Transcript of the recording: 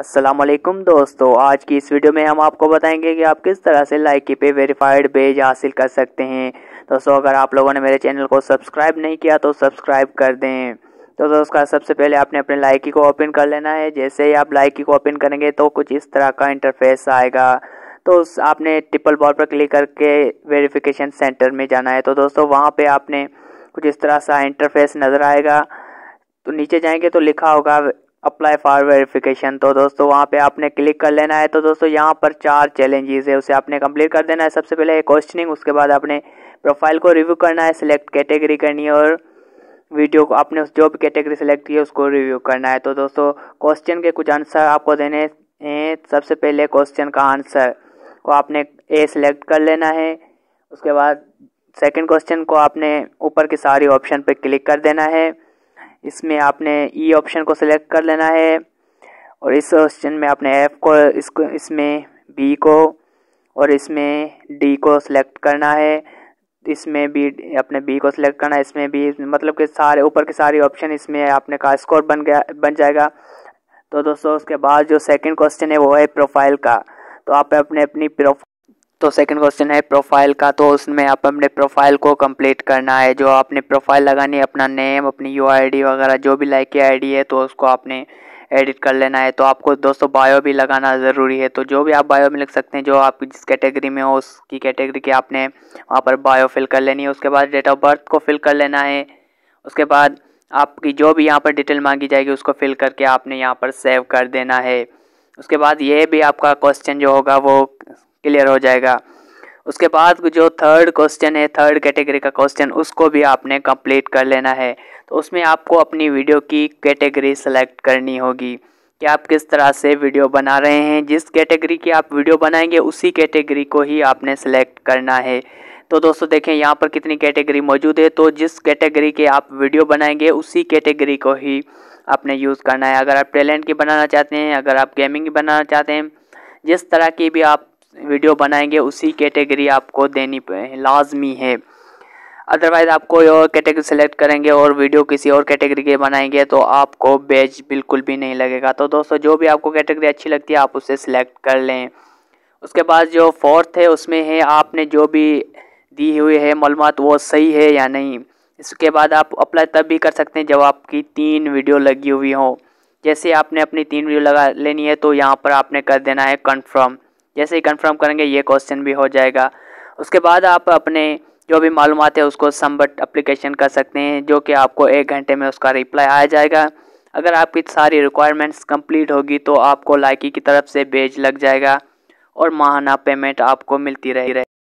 असलम दोस्तों आज की इस वीडियो में हम आपको बताएंगे कि आप किस तरह से लाइकी पे वेरीफाइड बेज हासिल कर सकते हैं दोस्तों अगर आप लोगों ने मेरे चैनल को सब्सक्राइब नहीं किया तो सब्सक्राइब कर दें तो दोस्तों सबसे पहले आपने अपने लाइकी को ओपन कर लेना है जैसे ही आप लाइकी को ओपन करेंगे तो कुछ इस तरह का इंटरफेस आएगा तो आपने ट्रिपल बॉल पर क्लिक करके वेरीफिकेशन सेंटर में जाना है तो दोस्तों वहाँ पर आपने कुछ इस तरह सा इंटरफेस नज़र आएगा तो नीचे जाएंगे तो लिखा होगा अप्लाई फॉर वेरिफिकेशन तो दोस्तों वहाँ पे आपने क्लिक कर लेना है तो दोस्तों यहाँ पर चार चैलेंजेस है उसे आपने कंप्लीट कर देना है सबसे पहले क्वेश्चनिंग उसके बाद आपने प्रोफाइल को रिव्यू करना है सिलेक्ट कैटेगरी करनी है और वीडियो को आपने उस जो भी कैटेगरी सेलेक्ट की है उसको रिव्यू करना है तो दोस्तों क्वेश्चन के कुछ आंसर आपको देने हैं सबसे पहले क्वेश्चन का आंसर को आपने ए सेलेक्ट कर लेना है उसके बाद सेकेंड क्वेश्चन को आपने ऊपर की सारी ऑप्शन पर क्लिक कर देना है इसमें आपने ई e ऑप्शन को सिलेक्ट कर लेना है और इस ऑप्शन में आपने एफ को इसको इसमें बी को और इसमें डी को सिलेक्ट करना है इसमें भी अपने बी को सिलेक्ट करना है इसमें भी मतलब कि सारे ऊपर के सारे ऑप्शन इसमें आपने का स्कोर बन गया बन जाएगा तो दोस्तों उसके बाद जो सेकंड क्वेश्चन है वो है प्रोफाइल का तो आप अपने अपनी तो सेकंड क्वेश्चन है प्रोफाइल का तो उसमें आप अपने प्रोफाइल को कंप्लीट करना है जो आपने प्रोफाइल लगानी है अपना नेम अपनी यू आई वगैरह जो भी लाइक आई डी है तो उसको आपने एडिट कर लेना है तो आपको दोस्तों बायो भी लगाना ज़रूरी है तो जो भी आप बायो में लिख सकते हैं जो आप जिस कैटेगरी में हो उसकी कैटेगरी की आपने वहाँ पर बायो फिल कर लेनी है उसके बाद डेट ऑफ बर्थ को फिल कर लेना है उसके बाद आपकी जो भी यहाँ पर डिटेल मांगी जाएगी उसको फिल करके आपने यहाँ पर सेव कर देना है उसके बाद ये भी आपका क्वेश्चन जो होगा वो क्लियर हो जाएगा उसके बाद जो थर्ड क्वेश्चन है थर्ड कैटेगरी का क्वेश्चन उसको भी आपने कंप्लीट कर लेना है तो उसमें आपको अपनी वीडियो की कैटेगरी सेलेक्ट करनी होगी कि आप किस तरह से वीडियो बना रहे हैं जिस कैटेगरी की आप वीडियो बनाएंगे उसी कैटेगरी को ही आपने सेलेक्ट करना है तो दोस्तों देखें यहाँ पर कितनी कैटेगरी मौजूद है तो जिस कैटेगरी के आप वीडियो बनाएंगे उसी कैटेगरी को ही आपने यूज़ करना है अगर आप टैलेंट की बनाना चाहते हैं अगर आप गेमिंग की बनाना चाहते हैं जिस तरह की भी आप वीडियो बनाएंगे उसी कैटेगरी आपको देनी लाजमी है अदरवाइज़ आप कोई और कैटेगरी सेलेक्ट करेंगे और वीडियो किसी और कैटेगरी के बनाएंगे तो आपको बेच बिल्कुल भी नहीं लगेगा तो दोस्तों जो भी आपको कैटेगरी अच्छी लगती है आप उसे सिलेक्ट कर लें उसके बाद जो फोर्थ है उसमें है आपने जो भी दी हुई है मालूम वो सही है या नहीं इसके बाद आप अप्लाई तब भी कर सकते हैं जब आपकी तीन वीडियो लगी हुई हो जैसे आपने अपनी तीन वीडियो लगा लेनी है तो यहाँ पर आपने कर देना है कन्फर्म जैसे ही कंफर्म करेंगे ये क्वेश्चन भी हो जाएगा उसके बाद आप अपने जो भी मालूम है उसको सम्बट अप्लीकेशन कर सकते हैं जो कि आपको एक घंटे में उसका रिप्लाई आ जाएगा अगर आपकी सारी रिक्वायरमेंट्स कंप्लीट होगी तो आपको लाइकी की तरफ से बेज लग जाएगा और माहाना पेमेंट आपको मिलती रही रहेगी